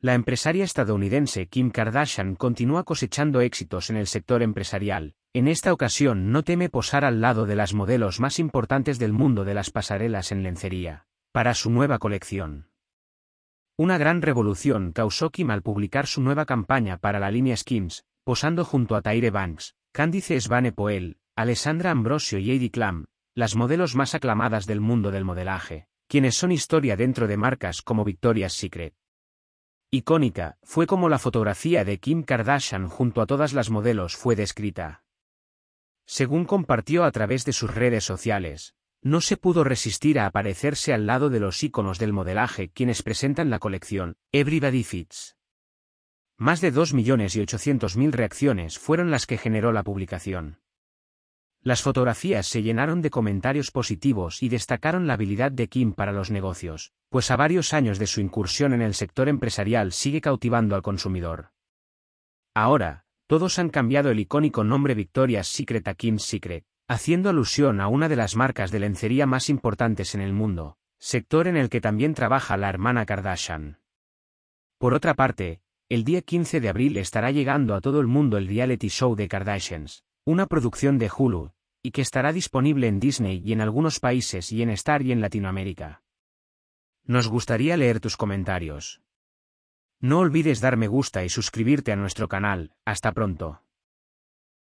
La empresaria estadounidense Kim Kardashian continúa cosechando éxitos en el sector empresarial, en esta ocasión no teme posar al lado de las modelos más importantes del mundo de las pasarelas en lencería, para su nueva colección. Una gran revolución causó Kim al publicar su nueva campaña para la línea Skims, posando junto a Tyre Banks, Candice Svane Poel, Alessandra Ambrosio y Heidi Klum, las modelos más aclamadas del mundo del modelaje, quienes son historia dentro de marcas como Victoria's Secret. Icónica, fue como la fotografía de Kim Kardashian junto a todas las modelos fue descrita. Según compartió a través de sus redes sociales, no se pudo resistir a aparecerse al lado de los íconos del modelaje quienes presentan la colección Everybody Fits. Más de 2.800.000 reacciones fueron las que generó la publicación. Las fotografías se llenaron de comentarios positivos y destacaron la habilidad de Kim para los negocios, pues a varios años de su incursión en el sector empresarial sigue cautivando al consumidor. Ahora, todos han cambiado el icónico nombre Victoria's Secret a Kim's Secret, haciendo alusión a una de las marcas de lencería más importantes en el mundo, sector en el que también trabaja la hermana Kardashian. Por otra parte, el día 15 de abril estará llegando a todo el mundo el reality show de Kardashians, una producción de Hulu, y que estará disponible en Disney y en algunos países y en Star y en Latinoamérica. Nos gustaría leer tus comentarios. No olvides dar me gusta y suscribirte a nuestro canal. Hasta pronto.